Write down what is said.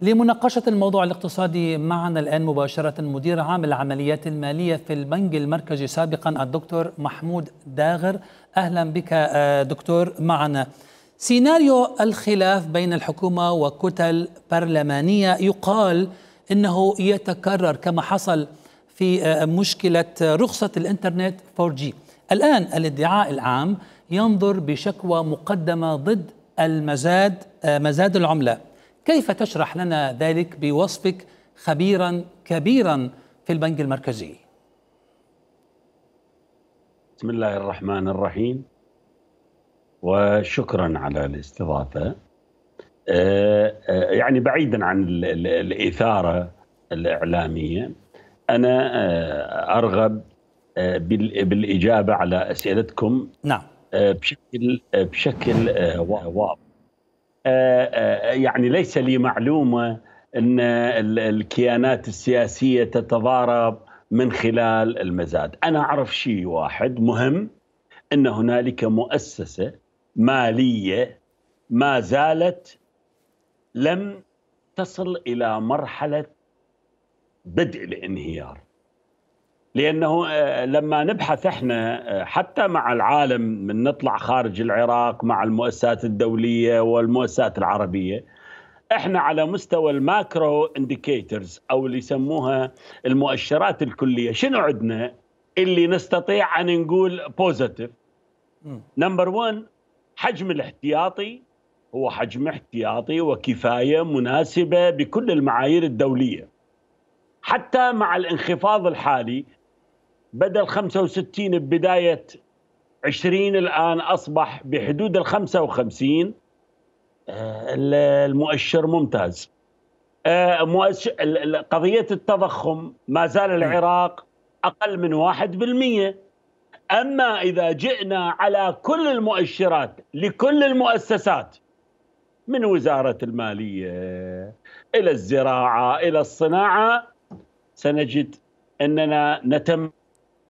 لمناقشة الموضوع الاقتصادي معنا الآن مباشرة مدير عام العمليات المالية في البنك المركزي سابقا الدكتور محمود داغر أهلا بك آه، دكتور معنا سيناريو الخلاف بين الحكومة وكتل برلمانية يقال إنه يتكرر كما حصل في آه، مشكلة رخصة الإنترنت 4G الآن الادعاء العام ينظر بشكوى مقدمة ضد المزاد آه، مزاد العملة كيف تشرح لنا ذلك بوصفك خبيرا كبيرا في البنك المركزي بسم الله الرحمن الرحيم وشكرا على الاستضافه آه، آه، يعني بعيدا عن الاثاره الاعلاميه انا آه، ارغب بالاجابه على اسئلتكم نعم بشكل بشكل واضح آه، آه، يعني ليس لي معلومه ان الكيانات السياسيه تتضارب من خلال المزاد، انا اعرف شيء واحد مهم ان هنالك مؤسسه ماليه ما زالت لم تصل الى مرحله بدء الانهيار لانه آه، لما نبحث احنا آه، حتى مع العالم من نطلع خارج العراق مع المؤسسات الدوليه والمؤسسات العربيه احنا على مستوى الماكرو انديكيتورز او اللي يسموها المؤشرات الكليه شنو عندنا اللي نستطيع ان نقول بوزيتيف نمبر 1 حجم الاحتياطي هو حجم احتياطي وكفايه مناسبه بكل المعايير الدوليه حتى مع الانخفاض الحالي بدل 65 ببداية 20 الآن أصبح بحدود آه، ال 55 المؤشر ممتاز آه، قضية التضخم ما زال العراق أقل من 1% أما إذا جئنا على كل المؤشرات لكل المؤسسات من وزارة المالية إلى الزراعة إلى الصناعة سنجد أننا نتم